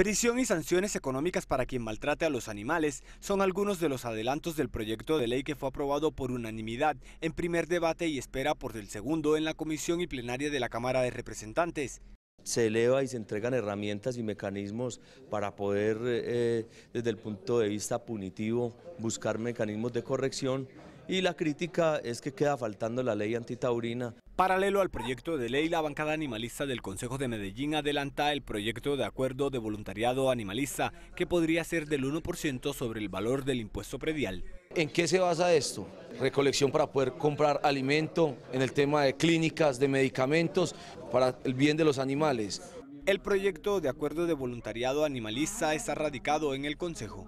Prisión y sanciones económicas para quien maltrate a los animales son algunos de los adelantos del proyecto de ley que fue aprobado por unanimidad en primer debate y espera por el segundo en la comisión y plenaria de la Cámara de Representantes. Se eleva y se entregan herramientas y mecanismos para poder, eh, desde el punto de vista punitivo, buscar mecanismos de corrección y la crítica es que queda faltando la ley antitaurina. Paralelo al proyecto de ley, la bancada animalista del Consejo de Medellín adelanta el proyecto de acuerdo de voluntariado animalista, que podría ser del 1% sobre el valor del impuesto predial. ¿En qué se basa esto? recolección para poder comprar alimento, en el tema de clínicas, de medicamentos, para el bien de los animales. El proyecto de acuerdo de voluntariado animalista está radicado en el Consejo.